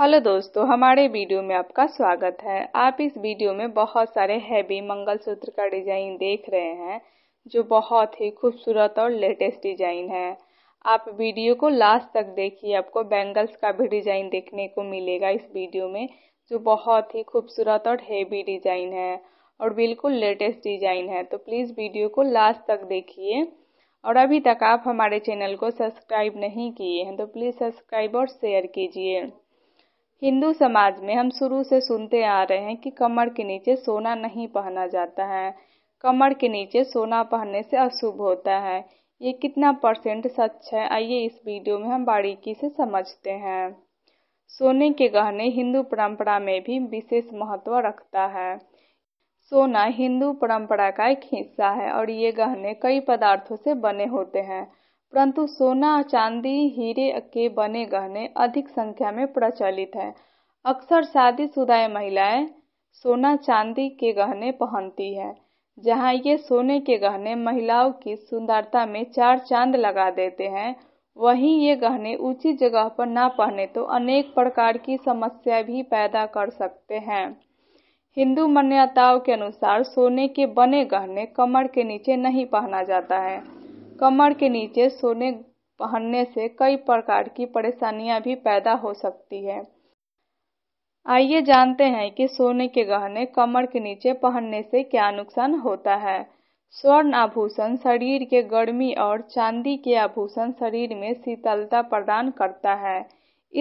hello दोस्तों हमारे video में आपका स्वागत है आप इस वीडियो में बहुत सारे हैवी मंगलसूत्र का डिजाइन देख रहे हैं जो बहुत ही खूबसूरत और लेटेस्ट डिजाइन है आप वीडियो को लास्ट तक देखिए आपको बैंगल्स का भी डिजाइन देखने को मिलेगा इस वीडियो में जो बहुत ही खूबसूरत और हैवी डिजाइन है और बिल्कुल लेटेस्ट डिजाइन है तो प्लीज़ वीडियो को लास्ट तक देखिए और अभी तक आप हमारे चैनल को सब्सक्राइब नहीं किए हैं तो प्लीज़ सब्सक्राइब और शेयर कीजिए हिंदू समाज में हम शुरू से सुनते आ रहे हैं कि कमर के नीचे सोना नहीं पहना जाता है कमर के नीचे सोना पहनने से अशुभ होता है ये कितना परसेंट सच है आइए इस वीडियो में हम बारीकी से समझते हैं सोने के गहने हिंदू परंपरा में भी विशेष महत्व रखता है सोना हिंदू परंपरा का एक हिस्सा है और ये गहने कई पदार्थों से बने होते हैं परंतु सोना चांदी हीरे के बने गहने अधिक संख्या में प्रचलित है अक्सर शादीशुदा महिलाएं सोना चांदी के गहने पहनती है जहां ये सोने के गहने महिलाओं की सुंदरता में चार चांद लगा देते हैं वहीं ये गहने ऊंची जगह पर ना पहने तो अनेक प्रकार की समस्या भी पैदा कर सकते हैं हिंदू मान्यताओं के अनुसार सोने के बने गहने कमर के नीचे नहीं पहना जाता है कमर के नीचे सोने पहनने से कई प्रकार की परेशानियां भी पैदा हो सकती है आइए जानते हैं कि सोने के गहने कमर के नीचे पहनने से क्या नुकसान होता है स्वर्ण आभूषण शरीर के गर्मी और चांदी के आभूषण शरीर में शीतलता प्रदान करता है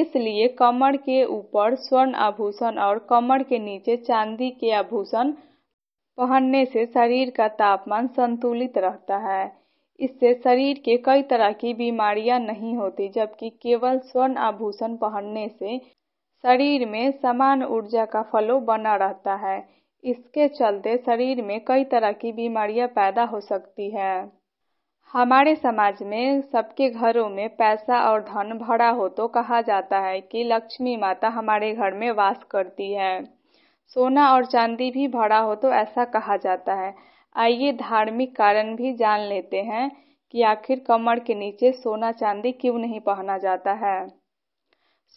इसलिए कमर के ऊपर स्वर्ण आभूषण और कमर के नीचे चांदी के आभूषण पहनने से शरीर का तापमान संतुलित रहता है इससे शरीर के कई तरह की बीमारियां नहीं होती जबकि केवल स्वर्ण आभूषण पहनने से शरीर में समान ऊर्जा का फलो बना रहता है इसके चलते शरीर में कई तरह की बीमारियां पैदा हो सकती है हमारे समाज में सबके घरों में पैसा और धन भरा हो तो कहा जाता है कि लक्ष्मी माता हमारे घर में वास करती है सोना और चांदी भी भरा हो तो ऐसा कहा जाता है आइए धार्मिक कारण भी जान लेते हैं कि आखिर कमर के नीचे सोना चांदी क्यों नहीं पहना जाता है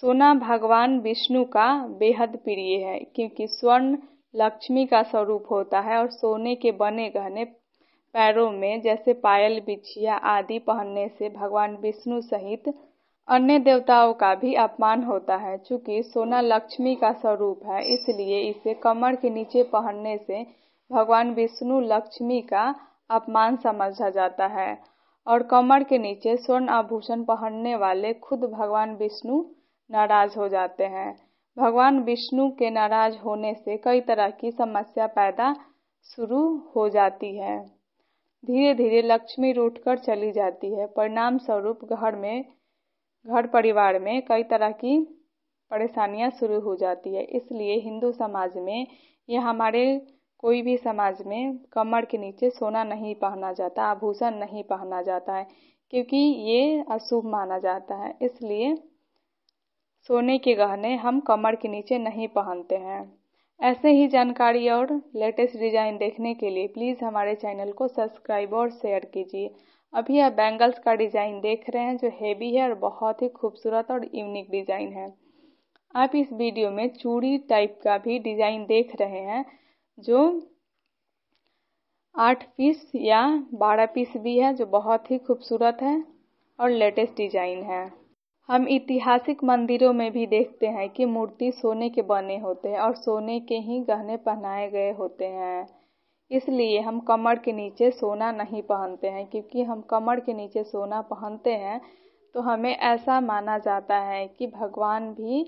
सोना भगवान विष्णु का बेहद प्रिय है क्योंकि स्वर्ण लक्ष्मी का स्वरूप होता है और सोने के बने गहने पैरों में जैसे पायल बिछिया आदि पहनने से भगवान विष्णु सहित अन्य देवताओं का भी अपमान होता है चूंकि सोना लक्ष्मी का स्वरूप है इसलिए इसे कमर के नीचे पहनने से भगवान विष्णु लक्ष्मी का अपमान समझा जाता है और कमर के नीचे स्वर्ण आभूषण पहनने वाले खुद भगवान विष्णु नाराज हो जाते हैं भगवान विष्णु के नाराज होने से कई तरह की समस्या पैदा शुरू हो जाती है धीरे धीरे लक्ष्मी रूठकर चली जाती है परिणाम स्वरूप घर में घर परिवार में कई तरह की परेशानियां शुरू हो जाती है इसलिए हिंदू समाज में यह हमारे कोई भी समाज में कमर के नीचे सोना नहीं पहना जाता आभूषण नहीं पहना जाता है क्योंकि ये अशुभ माना जाता है इसलिए सोने के गहने हम कमर के नीचे नहीं पहनते हैं ऐसे ही जानकारी और लेटेस्ट डिजाइन देखने के लिए प्लीज़ हमारे चैनल को सब्सक्राइब और शेयर कीजिए अभी आप बैंगल्स का डिज़ाइन देख रहे हैं जो हेवी है और बहुत ही खूबसूरत और यूनिक डिज़ाइन है आप इस वीडियो में चूड़ी टाइप का भी डिज़ाइन देख रहे हैं जो आठ पीस या बारह पीस भी है जो बहुत ही खूबसूरत है और लेटेस्ट डिजाइन है हम ऐतिहासिक मंदिरों में भी देखते हैं कि मूर्ति सोने के बने होते हैं और सोने के ही गहने पहनाए गए होते हैं इसलिए हम कमर के नीचे सोना नहीं पहनते हैं क्योंकि हम कमर के नीचे सोना पहनते हैं तो हमें ऐसा माना जाता है कि भगवान भी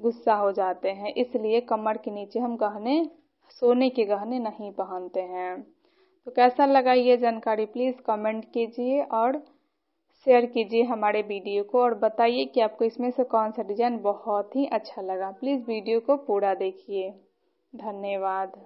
गुस्सा हो जाते हैं इसलिए कमर के नीचे हम गहने सोने के गहने नहीं पहनते हैं तो कैसा लगा ये जानकारी प्लीज़ कमेंट कीजिए और शेयर कीजिए हमारे वीडियो को और बताइए कि आपको इसमें से कौन सा डिज़ाइन बहुत ही अच्छा लगा प्लीज़ वीडियो को पूरा देखिए धन्यवाद